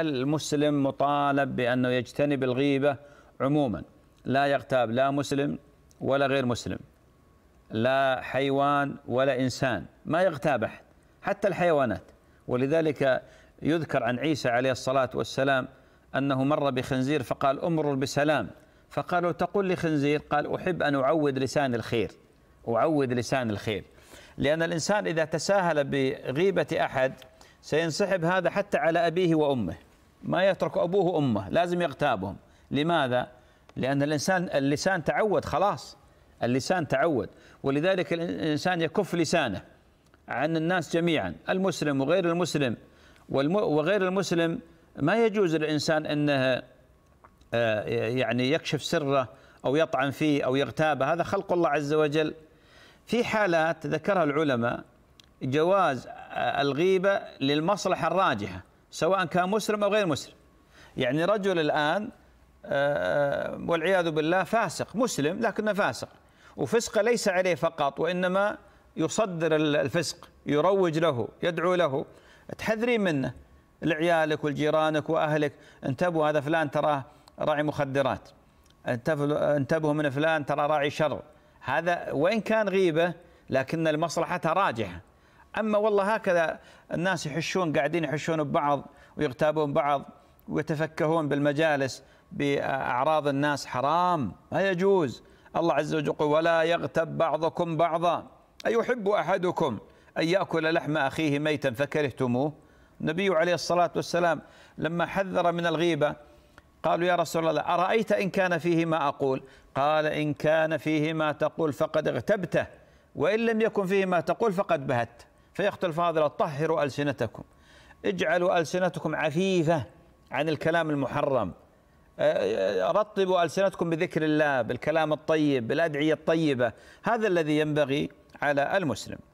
المسلم مطالب بأنه يجتنب الغيبة عموما لا يغتاب لا مسلم ولا غير مسلم لا حيوان ولا إنسان ما يغتاب أحد حتى الحيوانات ولذلك يذكر عن عيسى عليه الصلاة والسلام أنه مر بخنزير فقال أمر بسلام فقالوا تقول لخنزير قال أحب أن أعود لسان الخير أعود لسان الخير لأن الإنسان إذا تساهل بغيبة أحد سينسحب هذا حتى على أبيه وأمه ما يترك أبوه وأمه لازم يغتابهم لماذا؟ لأن الإنسان اللسان تعود خلاص اللسان تعود ولذلك الإنسان يكف لسانه عن الناس جميعا المسلم وغير المسلم وغير المسلم ما يجوز للإنسان أنه آه، يعني يكشف سره أو يطعن فيه أو يغتابه هذا خلق الله عز وجل في حالات ذكرها العلماء جواز آه، الغيبة للمصلحة الراجحة سواء كان مسلم أو غير مسلم يعني رجل الآن آه، والعياذ بالله فاسق مسلم لكنه فاسق وفسقه ليس عليه فقط وإنما يصدر الفسق يروج له يدعو له تحذرين منه لعيالك ولجيرانك وأهلك انتبهوا هذا فلان تراه راعي مخدرات انتبهوا من فلان ترى راعي شر هذا وإن كان غيبة لكن المصلحة راجحة اما والله هكذا الناس يحشون قاعدين يحشون ببعض ويغتابون بعض ويتفكهون بالمجالس باعراض الناس حرام لا يجوز الله عز وجل يقول ولا يغتب بعضكم بعضا ايحب احدكم ان ياكل لحم اخيه ميتا فكرهتموه النبي عليه الصلاه والسلام لما حذر من الغيبه قالوا يا رسول الله ارايت ان كان فيه ما اقول قال ان كان فيه ما تقول فقد اغتبته وان لم يكن فيه ما تقول فقد بهت فيقول الفاضل طهروا ألسنتكم اجعلوا ألسنتكم عفيفة عن الكلام المحرم أه، أه، رطبوا ألسنتكم بذكر الله بالكلام الطيب بالأدعية الطيبة هذا الذي ينبغي على المسلم